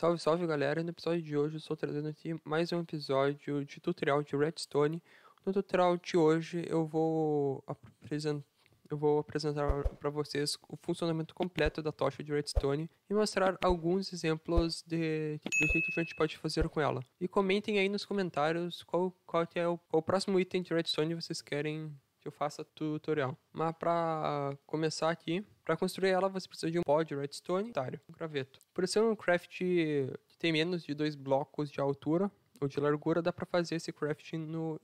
Salve, salve galera! No episódio de hoje eu estou trazendo aqui mais um episódio de tutorial de Redstone. No tutorial de hoje eu vou, apresen eu vou apresentar para vocês o funcionamento completo da tocha de Redstone e mostrar alguns exemplos de, do que a gente pode fazer com ela. E comentem aí nos comentários qual, qual é o, qual o próximo item de Redstone vocês querem que eu faça tutorial. Mas para começar aqui, para construir ela você precisa de um pó de redstone, um graveto. Por ser um craft que tem menos de dois blocos de altura ou de largura, dá para fazer esse crafting no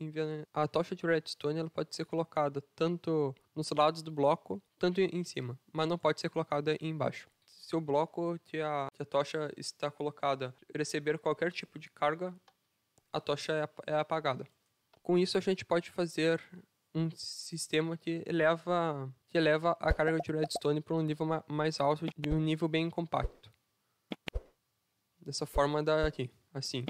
a tocha de redstone ela pode ser colocada tanto nos lados do bloco, tanto em cima, mas não pode ser colocada embaixo se o bloco que a, que a tocha está colocada receber qualquer tipo de carga, a tocha é, é apagada. Com isso, a gente pode fazer um sistema que eleva, que eleva a carga de redstone para um nível mais alto, de um nível bem compacto. Dessa forma daqui, assim.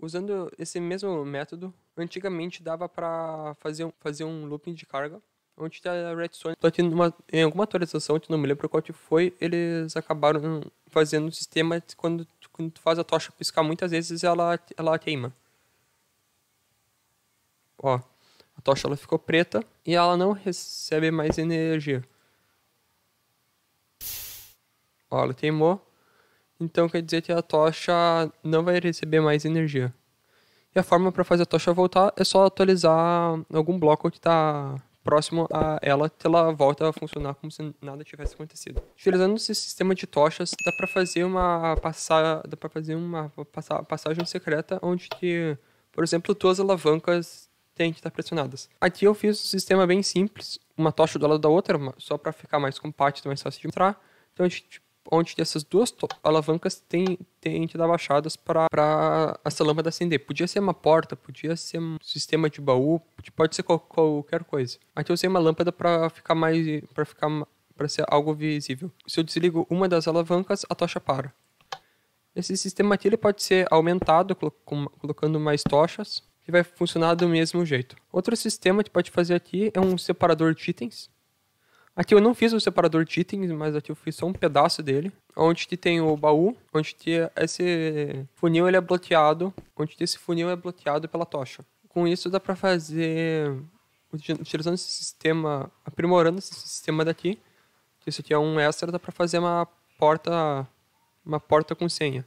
Usando esse mesmo método, antigamente dava para fazer, um, fazer um looping de carga, onde a redstone, só tá que numa, em alguma atualização, que não me lembro qual que foi, eles acabaram fazendo um sistema quando, quando tu faz a tocha piscar muitas vezes ela, ela queima. Ó, a tocha ela ficou preta e ela não recebe mais energia. Ó, ela teimou. Então quer dizer que a tocha não vai receber mais energia. E a forma para fazer a tocha voltar é só atualizar algum bloco que está próximo a ela, que ela volta a funcionar como se nada tivesse acontecido. Utilizando esse sistema de tochas, dá para fazer uma passagem, dá para fazer uma passagem secreta onde que, por exemplo, duas alavancas têm que estar pressionadas. Aqui eu fiz um sistema bem simples, uma tocha do lado da outra, só para ficar mais compacto, mais fácil de entrar. Então a gente onde essas duas alavancas têm, têm que dar baixadas para essa lâmpada acender. Podia ser uma porta, podia ser um sistema de baú, pode ser qual, qualquer coisa. Aqui eu usei uma lâmpada para ficar mais para ficar para ser algo visível. Se eu desligo uma das alavancas, a tocha para. Esse sistema aqui ele pode ser aumentado colocando mais tochas e vai funcionar do mesmo jeito. Outro sistema que pode fazer aqui é um separador de itens. Aqui eu não fiz o separador de itens, mas aqui eu fiz só um pedaço dele. Onde que tem o baú, onde que esse funil ele é bloqueado, onde que esse funil é bloqueado pela tocha. Com isso dá para fazer, utilizando esse sistema, aprimorando esse sistema daqui, que isso aqui é um extra, dá para fazer uma porta, uma porta com senha.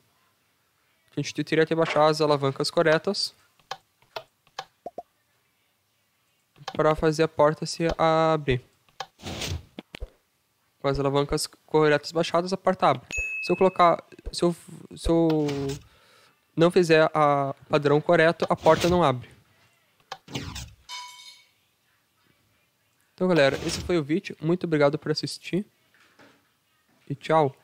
A gente teria que baixar as alavancas corretas para fazer a porta se abrir. Com as alavancas corretas baixadas, a porta abre. Se eu colocar. Se eu, se eu não fizer o padrão correto, a porta não abre. Então, galera, esse foi o vídeo. Muito obrigado por assistir. E tchau.